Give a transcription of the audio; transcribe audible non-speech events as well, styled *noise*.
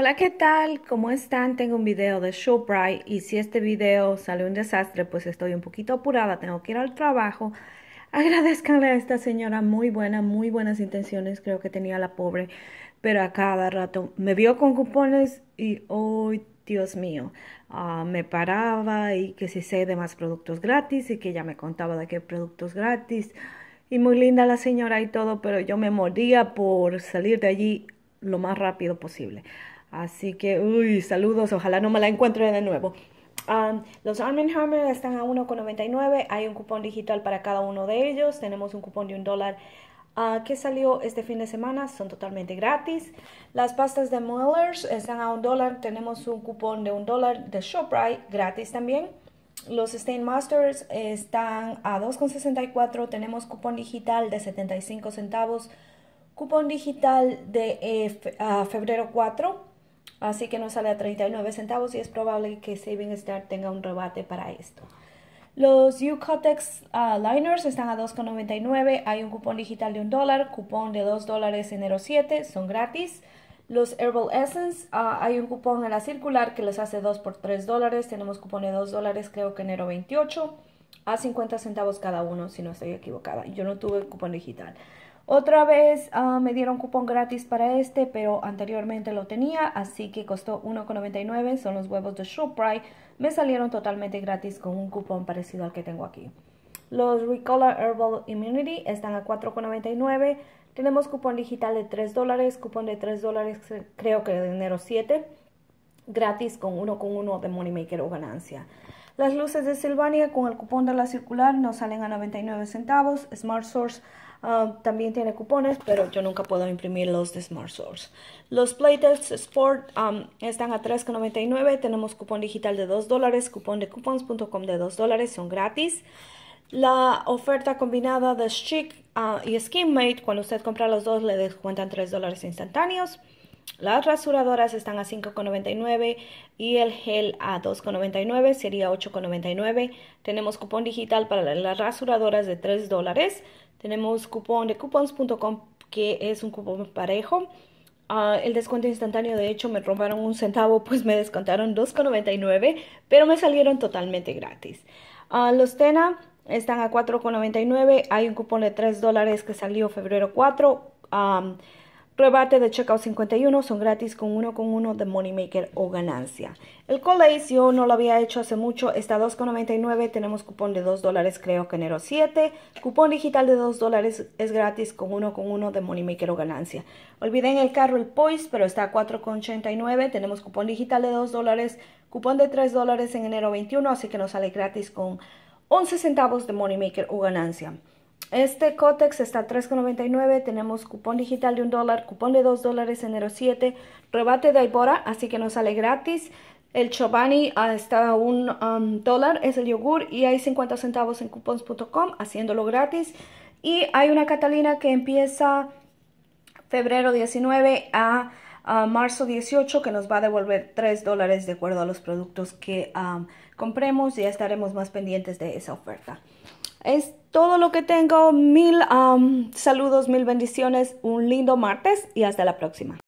Hola, ¿qué tal? ¿Cómo están? Tengo un video de Shoprite y si este video sale un desastre, pues estoy un poquito apurada, tengo que ir al trabajo. *laughs* Agradezcanle a esta señora, muy buena, muy buenas intenciones, creo que tenía la pobre, pero a cada rato me vio con cupones y hoy, Dios mío, ah, me paraba y que si sé de más productos gratis y que ya me contaba de qué productos gratis. Y muy linda la señora y todo, pero yo me moría por salir de allí lo más rápido posible. Así que, uy, saludos, ojalá no me la encuentre de nuevo. los Arm Hammer están a 1,99. Hay un cupón digital para cada uno de ellos. Tenemos un cupón de un dólar ah, que salió este fin de semana. Son totalmente gratis. Las pastas de Mullers están a un dólar. Tenemos un cupón de un dólar de ShopRite gratis también. Los Stain Masters están a 2,64. Tenemos cupón digital de 75 centavos. Cupón digital de ah, febrero 4 Así que nos sale a 39 centavos y es probable que Saving Star tenga un rebate para esto. Los U-Cotex ah, Liners están a 2,99. Hay un cupón digital de un dólar, cupón de 2 dólares enero 7, son gratis. Los Herbal Essence, ah, hay un cupón en la circular que los hace 2 por 3 dólares. Tenemos cupón de 2 dólares, creo que enero 28, a 50 centavos cada uno, si no estoy equivocada. Yo no tuve cupón digital. Otra vez ah, me dieron cupón gratis para este, pero anteriormente lo tenía, así que costó 1,99. Son los huevos de Shoprite. Me salieron totalmente gratis con un cupón parecido al que tengo aquí. Los Recolor Herbal Immunity están a 4,99. Tenemos cupón digital de 3 dólares, cupón de 3 dólares creo que de enero 7, gratis con 1.1 de Moneymaker o ganancia. Las luces de Silvania con el cupón de la circular nos salen a 99 centavos. Smart Source um, también tiene cupones, pero yo nunca puedo imprimir los de Smart Source. Los Playtests Sport um, están a 3,99. Tenemos cupón digital de 2 dólares, cupón de coupons.com de 2 dólares, son gratis. La oferta combinada de Chic uh, y SkinMate, cuando usted compra los dos, le descuentan 3 dólares instantáneos. Las rasuradoras están a 5,99 y el gel a 2,99 sería 8,99. Tenemos cupón digital para las rasuradoras de 3 dólares. Tenemos cupón de coupons.com que es un cupón parejo. Ah, el descuento instantáneo, de hecho, me robaron un centavo, *laughs* pues me descontaron 2,99, pero me salieron totalmente gratis. Ah, los Tena están a 4,99. Hay un cupón de 3 dólares que salió febrero 4. Rebate de Checkout 51 son gratis con 1.1 con uno de Moneymaker o ganancia. El Colace yo no lo había hecho hace mucho, está 2,99, tenemos cupón de 2 dólares creo que enero 7, cupón digital de 2 dólares es gratis con 1.1 con uno de Moneymaker o ganancia. Olviden el carro el Poise, pero está 4,89, tenemos cupón digital de 2 dólares, cupón de 3 dólares en enero 21, así que nos sale gratis con 11 centavos de Moneymaker o ganancia. Este Cotex está a 3,99. Tenemos cupón digital de un dólar, cupón de dos dólares, enero 7, rebate de Ibora, así que nos sale gratis. El Chobani ah, está a un um, dólar, es el yogur, y hay 50 centavos en coupons.com haciéndolo gratis. Y hay una Catalina que empieza febrero 19 a, marzo 18 que nos va a devolver 3 dólares de acuerdo a los productos que um, compremos. Ya estaremos más pendientes de esa oferta. Es todo lo que tengo. Mil saludos, mil bendiciones. Un lindo martes y hasta la próxima.